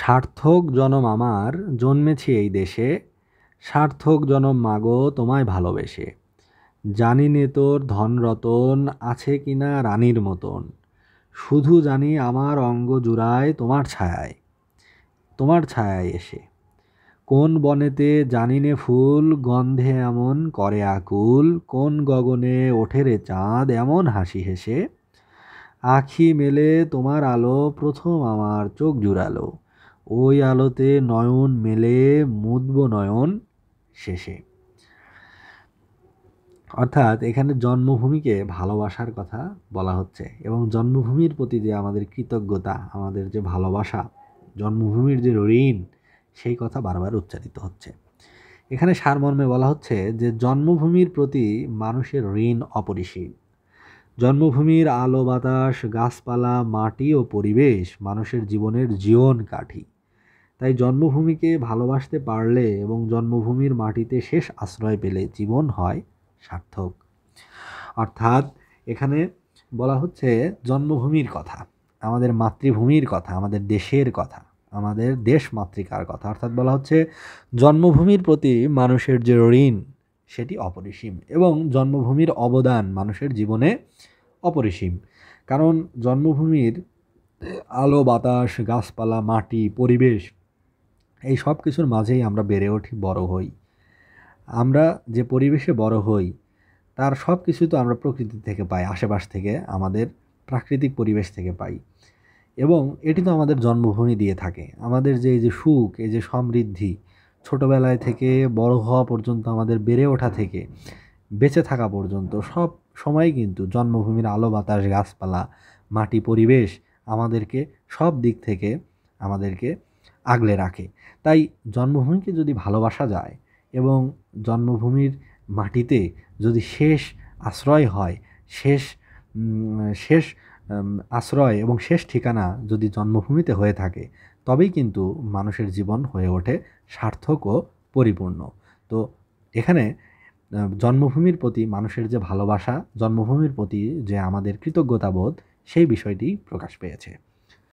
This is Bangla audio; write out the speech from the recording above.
সার্থক জনম আমার জন্মেছি এই দেশে সার্থক জনম মাগো তোমায় ভালোবেসে জানি নে তোর ধন রতন আছে কিনা রানীর মতন শুধু জানি আমার অঙ্গ জুড়ায় তোমার ছায়ায় তোমার ছায়ায় এসে কোন বনেতে জানিনে ফুল গন্ধে এমন করে আকুল কোন গগনে ওঠে রে চাঁদ এমন হাসি হেসে আখি মেলে তোমার আলো প্রথম আমার চোখ জুড়ালো ওই আলোতে নয়ন মেলে মুদব নয়ন শেষে অর্থাৎ এখানে জন্মভূমিকে ভালোবাসার কথা বলা হচ্ছে এবং জন্মভূমির প্রতি যে আমাদের কৃতজ্ঞতা আমাদের যে ভালোবাসা জন্মভূমির যে ঋণ সেই কথা বারবার উচ্চারিত হচ্ছে এখানে সারমর্মে বলা হচ্ছে যে জন্মভূমির প্রতি মানুষের ঋণ অপরিসীম জন্মভূমির আলো বাতাস গাছপালা মাটি ও পরিবেশ মানুষের জীবনের জীবন কাঠি তাই জন্মভূমিকে ভালোবাসতে পারলে এবং জন্মভূমির মাটিতে শেষ আশ্রয় পেলে জীবন হয় সার্থক অর্থাৎ এখানে বলা হচ্ছে জন্মভূমির কথা আমাদের মাতৃভূমির কথা আমাদের দেশের কথা আমাদের দেশ মাতৃকার কথা অর্থাৎ বলা হচ্ছে জন্মভূমির প্রতি মানুষের যে ঋণ সেটি অপরিসীম এবং জন্মভূমির অবদান মানুষের জীবনে অপরিসীম কারণ জন্মভূমির আলো বাতাস গাছপালা মাটি পরিবেশ এই সব কিছুর মাঝেই আমরা বেড়ে উঠি বড় হই আমরা যে পরিবেশে বড় হই তার সব কিছু তো আমরা প্রকৃতি থেকে পাই আশেপাশ থেকে আমাদের প্রাকৃতিক পরিবেশ থেকে পাই এবং এটি তো আমাদের জন্মভূমি দিয়ে থাকে আমাদের যে এই যে সুখ এই যে সমৃদ্ধি ছোটোবেলায় থেকে বড় হওয়া পর্যন্ত আমাদের বেড়ে ওঠা থেকে বেঁচে থাকা পর্যন্ত সব সময় কিন্তু জন্মভূমির আলো বাতাস গাছপালা মাটি পরিবেশ আমাদেরকে সব দিক থেকে আমাদেরকে আগলে রাখে তাই জন্মভূমিকে যদি ভালোবাসা যায় এবং জন্মভূমির মাটিতে যদি শেষ আশ্রয় হয় শেষ শেষ আশ্রয় এবং শেষ ঠিকানা যদি জন্মভূমিতে হয়ে থাকে তবেই কিন্তু মানুষের জীবন হয়ে ওঠে সার্থক ও পরিপূর্ণ তো এখানে জন্মভূমির প্রতি মানুষের যে ভালোবাসা জন্মভূমির প্রতি যে আমাদের কৃতজ্ঞতাবোধ সেই বিষয়টি প্রকাশ পেয়েছে